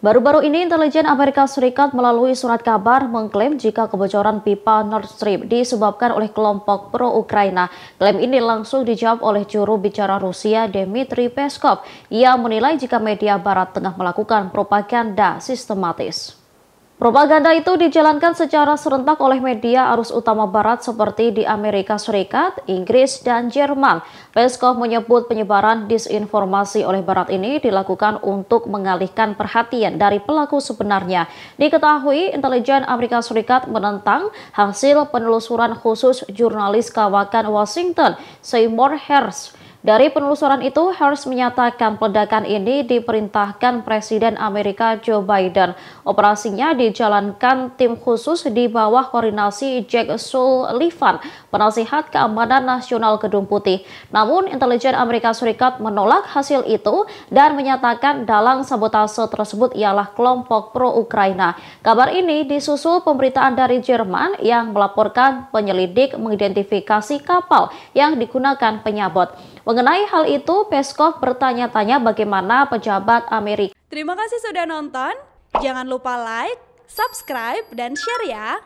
Baru-baru ini, intelijen Amerika Serikat melalui surat kabar mengklaim jika kebocoran pipa Nord Stream disebabkan oleh kelompok pro-Ukraina. Klaim ini langsung dijawab oleh juru bicara Rusia Dmitry Peskov. Ia menilai jika media barat tengah melakukan propaganda sistematis. Propaganda itu dijalankan secara serentak oleh media arus utama barat seperti di Amerika Serikat, Inggris, dan Jerman. Peskov menyebut penyebaran disinformasi oleh barat ini dilakukan untuk mengalihkan perhatian dari pelaku sebenarnya. Diketahui, intelijen Amerika Serikat menentang hasil penelusuran khusus jurnalis kawakan Washington, Seymour Hersh, dari penelusuran itu, Harris menyatakan peledakan ini diperintahkan Presiden Amerika Joe Biden. Operasinya dijalankan tim khusus di bawah koordinasi Jack Sullivan, penasihat keamanan nasional Gedung Putih. Namun, intelijen Amerika Serikat menolak hasil itu dan menyatakan dalam sabotase tersebut ialah kelompok pro-Ukraina. Kabar ini disusul pemberitaan dari Jerman yang melaporkan penyelidik mengidentifikasi kapal yang digunakan penyabot. Mengenai hal itu, Peskov bertanya-tanya bagaimana pejabat Amerika. Terima kasih sudah nonton. Jangan lupa like, subscribe, dan share ya.